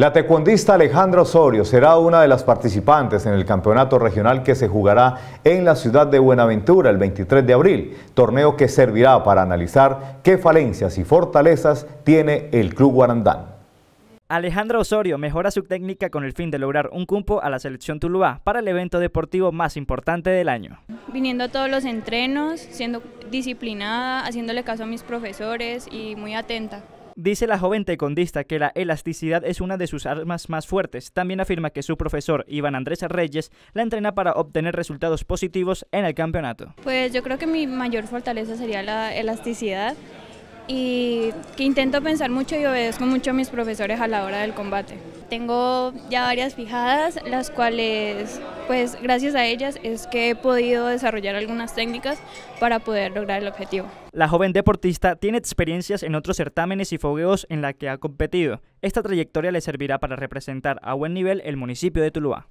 La taekwondista Alejandra Osorio será una de las participantes en el campeonato regional que se jugará en la ciudad de Buenaventura el 23 de abril, torneo que servirá para analizar qué falencias y fortalezas tiene el Club Guarandán. Alejandra Osorio mejora su técnica con el fin de lograr un cumpo a la selección Tuluá para el evento deportivo más importante del año. Viniendo a todos los entrenos, siendo disciplinada, haciéndole caso a mis profesores y muy atenta. Dice la joven taekwondista que la elasticidad es una de sus armas más fuertes. También afirma que su profesor, Iván Andrés Reyes, la entrena para obtener resultados positivos en el campeonato. Pues yo creo que mi mayor fortaleza sería la elasticidad y que intento pensar mucho y obedezco mucho a mis profesores a la hora del combate. Tengo ya varias fijadas, las cuales, pues gracias a ellas es que he podido desarrollar algunas técnicas para poder lograr el objetivo. La joven deportista tiene experiencias en otros certámenes y fogueos en la que ha competido. Esta trayectoria le servirá para representar a buen nivel el municipio de Tuluá.